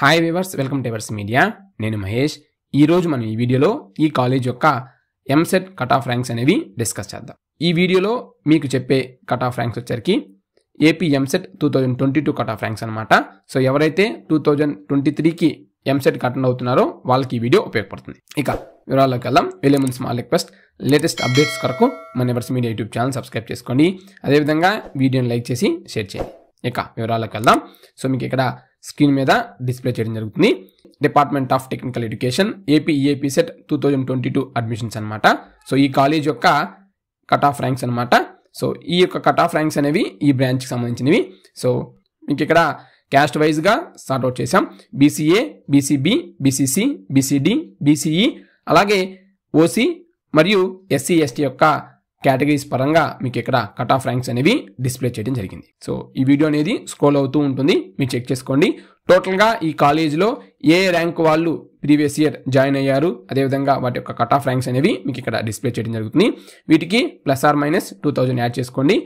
hi viewers welcome to Evers media నేను మహేష్ ఈరోజు మనం ఈ వీడియోలో ఈ కాలేజ్ యొక్క ఎంసెట్ కట్ ఆఫ్ ర్యాంక్స్ అనేవి డిస్కస్ చేద్దాం ఈ వీడియోలో మీకు చెప్పే కట్ ఆఫ్ ర్యాంక్స్ వచ్చరికి AP EAMCET two thousand twenty two cut off ranks అనమాట సో ఎవరైతే టూ థౌజండ్ ట్వంటీ త్రీకి ఎంసెట్ కటెండ్ అవుతున్నారో వాళ్ళకి ఈ వీడియో ఉపయోగపడుతుంది ఇక వివరాల్లోకి వెళ్దాం వెళ్ళే ముందు స్మాల్ రిక్వెస్ట్ లేటెస్ట్ అప్డేట్స్ కొరకు మన Evers media YouTube channel subscribe చేసుకోండి అదేవిధంగా వీడియోని లైక్ చేసి షేర్ చేయండి ఇక వివరాలకు వెళ్దాం సో మీకు ఇక్కడ స్క్రీన్ మీద డిస్ప్లే చేయడం జరుగుతుంది department of technical education AP EAPCET two thousand twenty two admissions అనమాట సో ఈ కాలేజ్ యొక్క కట్ ఆఫ్ ర్యాంక్స్ అనమాట సో ఈ యొక్క కట్ ఆఫ్ ర్యాంక్స్ అనేవి ఈ బ్రాంచ్కి సంబంధించినవి సో మీకు ఇక్కడ క్యాస్ట్ వైజ్గా అవుట్ చేసాం BCA BCB BCC BCD BCE అలాగే ఓసీ మరియు ఎస్సీ ఎస్టీ యొక్క కేటగిరీస్ పరంగా మీకు ఇక్కడ కట్ ఆఫ్ ర్యాంక్స్ అనేవి డిస్ప్లే చేయడం జరిగింది సో ఈ వీడియో అనేది స్క్రోల్ అవుతూ ఉంటుంది మీరు చెక్ చేసుకోండి టోటల్గా ఈ కాలేజీలో ఏ ర్యాంక్ వాళ్ళు ప్రీవియస్ ఇయర్ జాయిన్ అయ్యారు అదేవిధంగా వాటి యొక్క కట్ ఆఫ్ ర్యాంక్స్ అనేవి మీకు ఇక్కడ డిస్ప్లే చేయడం జరుగుతుంది వీటికి plus or minus two thousand add చేసుకోండి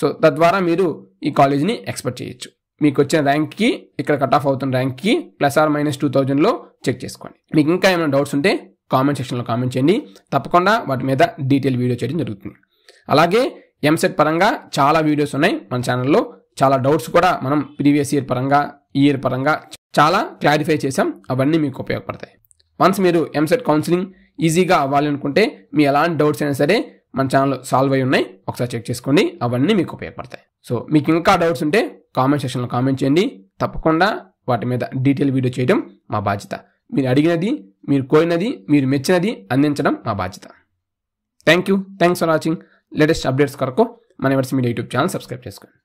సో తద్వారా మీరు ఈ కాలేజీని ఎక్స్పెక్ట్ చేయొచ్చు మీకు వచ్చిన ర్యాంక్కి ఇక్కడ కట్ ఆఫ్ అవుతున్న ర్యాంక్కి ప్లస్ ఆర్ మైనస్ టూ థౌజండ్లో చెక్ చేసుకోండి మీకు ఇంకా ఏమైనా డౌట్స్ ఉంటే కామెంట్ సెక్షన్లో కామెంట్ చేయండి తప్పకుండా వాటి మీద డీటెయిల్ వీడియో చేయడం జరుగుతుంది అలాగే ఎంసెట్ పరంగా చాలా వీడియోస్ ఉన్నాయి మన ఛానల్లో చాలా డౌట్స్ కూడా మనం ప్రీవియస్ ఇయర్ పరంగా ఇయర్ పరంగా చాలా క్లారిఫై చేసాం అవన్నీ మీకు ఉపయోగపడతాయి వన్స్ మీరు ఎంసెట్ కౌన్సిలింగ్ ఈజీగా అవ్వాలి అనుకుంటే మీ ఎలాంటి డౌట్స్ అయినా సరే మన ఛానల్ సాల్వ్ అయి ఉన్నాయి ఒకసారి చెక్ చేసుకోండి అవన్నీ మీకు ఉపయోగపడతాయి సో మీకు ఇంకా డౌట్స్ ఉంటే కామెంట్ సెక్షన్లో కామెంట్ చేయండి తప్పకుండా వాటి మీద డీటెయిల్ వీడియో చేయడం మా బాధ్యత మీరు అడిగినది మీరు కోరినది మీరు మెచ్చినది అందించడం మా బాధ్యత thank you thanks for watching latest updates కొరకు మన Evers media YouTube channel subscribe చేసుకోండి